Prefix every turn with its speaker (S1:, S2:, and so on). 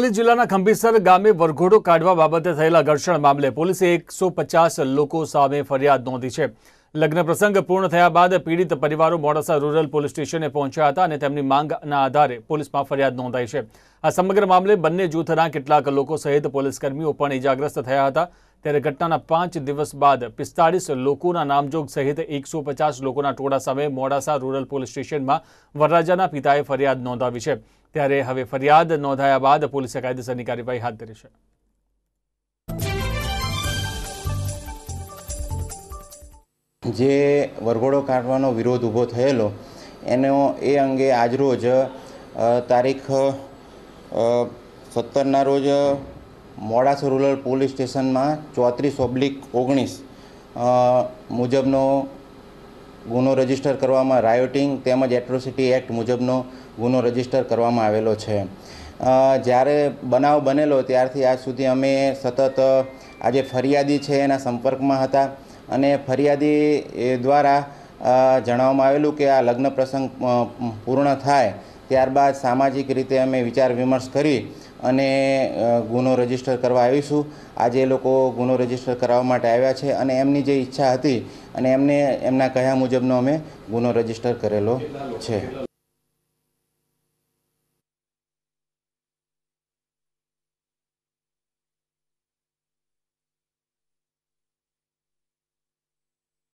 S1: અરવલ્લી જિલ્લાના ખંભીસર ગામે વરઘોડો કાઢવા બાબતે થયેલા ઘર્ષણ મામલે પોલીસે એકસો લોકો સામે ફરિયાદ નોંધી છે લગ્ન પ્રસંગ પૂર્ણ થયા બાદ પીડિત પરિવારો મોડાસા રૂરલ પોલીસ સ્ટેશને પહોંચ્યા હતા અને તેમની માંગના આધારે પોલીસમાં ફરિયાદ નોંધાઈ છે આ સમગ્ર મામલે બંને જૂથના કેટલાક લોકો સહિત પોલીસકર્મીઓ પણ ઇજાગ્રસ્ત થયા હતા ત્યારે ઘટનાના પાંચ દિવસ બાદ પિસ્તાળીસ લોકોના નામજોગ સહિત એકસો લોકોના ટોળા સામે મોડાસા રૂરલ પોલીસ સ્ટેશનમાં વરરાજાના પિતાએ ફરિયાદ નોંધાવી છે ત્યારે હવે ફરિયાદ નોંધાયા બાદ પોલીસે કાયદેસરની કાર્યવાહી હાથ ધરી
S2: છે જે વરઘોડો કાઢવાનો વિરોધ ઊભો થયેલો એનો એ અંગે આજરોજ તારીખ સત્તરના રોજ મોડાસ રૂરલ પોલીસ સ્ટેશનમાં ચોત્રીસ ઓબ્લિક ઓગણીસ મુજબનો ગુનો રજીસ્ટર કરવામાં રાયોટિંગ તેમજ એટ્રોસિટી એક્ટ મુજબનો ગુનો રજીસ્ટર કરવામાં આવેલો છે જ્યારે બનાવ બનેલો ત્યારથી આજ સુધી અમે સતત આજે ફરિયાદી છે એના સંપર્કમાં હતા અને ફરિયાદી દ્વારા જણાવવામાં આવેલું કે આ લગ્ન પ્રસંગ પૂર્ણ થાય ત્યારબાદ સામાજિક રીતે અમે વિચાર વિમર્શ કરી અને ગુનો રજીસ્ટર કરવા આવીશું આજે લોકો ગુનો રજીસ્ટર કરાવવા માટે આવ્યા છે અને એમની જે ઈચ્છા હતી અને એમને એમના કહ્યા મુજબનો અમે ગુનો રજીસ્ટર કરેલો છે